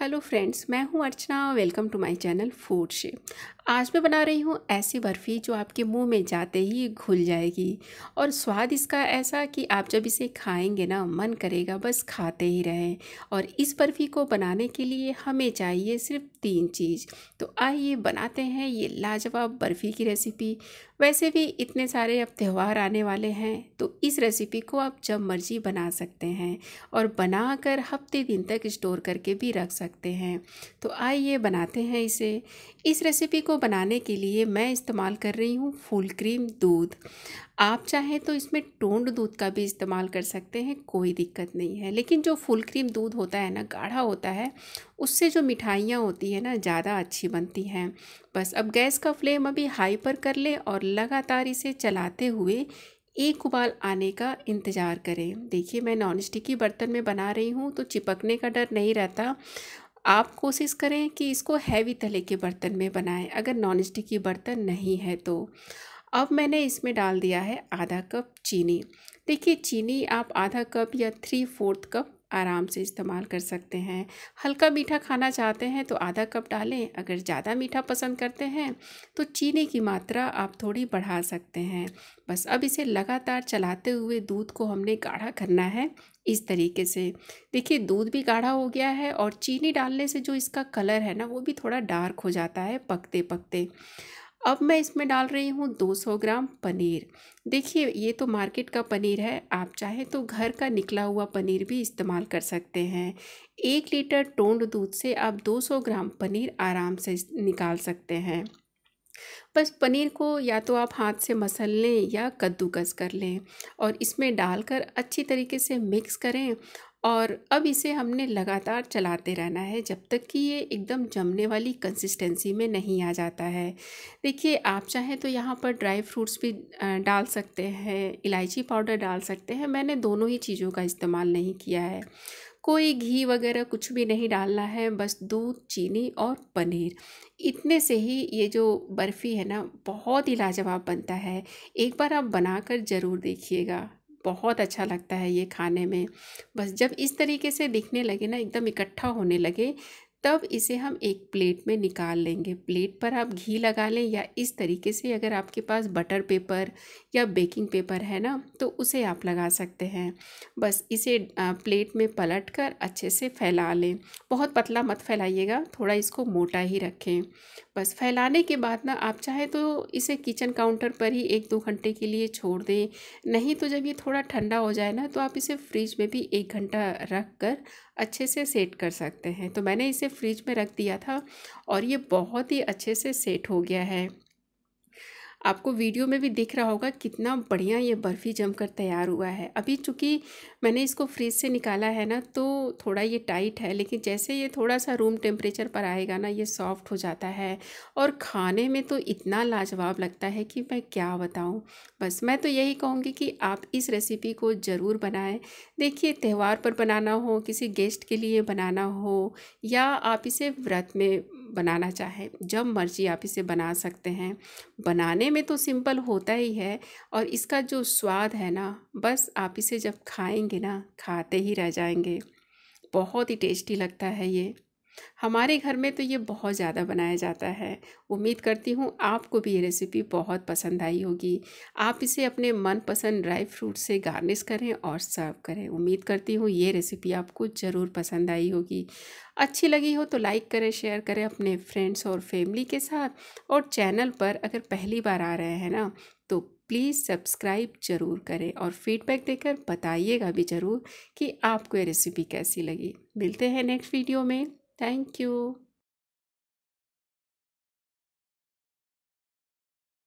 Hello friends मैं हूं Archana welcome to my channel food शे आज मैं बना रही हूं ऐसी बर्फ़ी जो आपके मुंह में जाते ही घुल जाएगी और स्वाद इसका ऐसा कि आप जब इसे खाएंगे ना मन करेगा बस खाते ही रहें और इस बर्फ़ी को बनाने के लिए हमें चाहिए सिर्फ तीन चीज़ तो आइए बनाते हैं ये लाजवाब बर्फ़ी की रेसिपी वैसे भी इतने सारे अब त्यौहार आने वाले हैं तो इस रेसिपी को आप जब मर्ज़ी बना सकते हैं और बना हफ्ते दिन तक स्टोर करके भी रख सकते सकते हैं तो आइए बनाते हैं इसे इस रेसिपी को बनाने के लिए मैं इस्तेमाल कर रही हूँ फुल क्रीम दूध आप चाहें तो इसमें टोंड दूध का भी इस्तेमाल कर सकते हैं कोई दिक्कत नहीं है लेकिन जो फुल क्रीम दूध होता है ना गाढ़ा होता है उससे जो मिठाइयाँ होती है ना ज़्यादा अच्छी बनती हैं बस अब गैस का फ्लेम अभी हाई पर कर लें और लगातार इसे चलाते हुए एक उबाल आने का इंतज़ार करें देखिए मैं नॉन स्टिकी बर्तन में बना रही हूँ तो चिपकने का डर नहीं रहता आप कोशिश करें कि इसको हैवी तले के बर्तन में बनाएं अगर नॉन स्टिकी बर्तन नहीं है तो अब मैंने इसमें डाल दिया है आधा कप चीनी देखिए चीनी आप आधा कप या थ्री फोर्थ कप आराम से इस्तेमाल कर सकते हैं हल्का मीठा खाना चाहते हैं तो आधा कप डालें अगर ज़्यादा मीठा पसंद करते हैं तो चीनी की मात्रा आप थोड़ी बढ़ा सकते हैं बस अब इसे लगातार चलाते हुए दूध को हमने गाढ़ा करना है इस तरीके से देखिए दूध भी गाढ़ा हो गया है और चीनी डालने से जो इसका कलर है ना वो भी थोड़ा डार्क हो जाता है पकते पकते अब मैं इसमें डाल रही हूँ 200 ग्राम पनीर देखिए ये तो मार्केट का पनीर है आप चाहे तो घर का निकला हुआ पनीर भी इस्तेमाल कर सकते हैं एक लीटर टोंड दूध से आप 200 ग्राम पनीर आराम से निकाल सकते हैं बस पनीर को या तो आप हाथ से मसल लें या कद्दूकस कर लें और इसमें डालकर अच्छी तरीके से मिक्स करें और अब इसे हमने लगातार चलाते रहना है जब तक कि ये एकदम जमने वाली कंसिस्टेंसी में नहीं आ जाता है देखिए आप चाहें तो यहाँ पर ड्राई फ्रूट्स भी डाल सकते हैं इलायची पाउडर डाल सकते हैं मैंने दोनों ही चीज़ों का इस्तेमाल नहीं किया है कोई घी वगैरह कुछ भी नहीं डालना है बस दूध चीनी और पनीर इतने से ही ये जो बर्फ़ी है ना बहुत ही लाजवाब बनता है एक बार आप बनाकर ज़रूर देखिएगा बहुत अच्छा लगता है ये खाने में बस जब इस तरीके से दिखने लगे ना एकदम इकट्ठा होने लगे तब इसे हम एक प्लेट में निकाल लेंगे प्लेट पर आप घी लगा लें या इस तरीके से अगर आपके पास बटर पेपर या बेकिंग पेपर है ना तो उसे आप लगा सकते हैं बस इसे प्लेट में पलट कर अच्छे से फैला लें बहुत पतला मत फैलाइएगा थोड़ा इसको मोटा ही रखें बस फैलाने के बाद ना आप चाहे तो इसे किचन काउंटर पर ही एक दो घंटे के लिए छोड़ दें नहीं तो जब ये थोड़ा ठंडा हो जाए ना तो आप इसे फ्रिज में भी एक घंटा रख कर अच्छे से सेट कर सकते हैं तो मैंने इसे फ्रिज में रख दिया था और ये बहुत ही अच्छे से सेट हो गया है आपको वीडियो में भी दिख रहा होगा कितना बढ़िया ये बर्फ़ी जमकर तैयार हुआ है अभी चूँकि मैंने इसको फ्रिज से निकाला है ना तो थोड़ा ये टाइट है लेकिन जैसे ये थोड़ा सा रूम टेम्परेचर पर आएगा ना ये सॉफ्ट हो जाता है और खाने में तो इतना लाजवाब लगता है कि मैं क्या बताऊँ बस मैं तो यही कहूँगी कि आप इस रेसिपी को ज़रूर बनाएं देखिए त्यौहार पर बनाना हो किसी गेस्ट के लिए बनाना हो या आप इसे व्रत में बनाना चाहें जब मर्जी आप इसे बना सकते हैं बनाने में तो सिंपल होता ही है और इसका जो स्वाद है ना बस आप इसे जब खाएंगे ना खाते ही रह जाएंगे बहुत ही टेस्टी लगता है ये हमारे घर में तो ये बहुत ज़्यादा बनाया जाता है उम्मीद करती हूँ आपको भी ये रेसिपी बहुत पसंद आई होगी आप इसे अपने मनपसंद ड्राई फ्रूट से गार्निश करें और सर्व करें उम्मीद करती हूँ ये रेसिपी आपको ज़रूर पसंद आई होगी अच्छी लगी हो तो लाइक करें शेयर करें अपने फ्रेंड्स और फैमिली के साथ और चैनल पर अगर पहली बार आ रहे हैं ना तो प्लीज़ सब्सक्राइब ज़रूर करें और फीडबैक देकर बताइएगा भी ज़रूर कि आपको ये रेसिपी कैसी लगी मिलते हैं नेक्स्ट वीडियो में Thank you.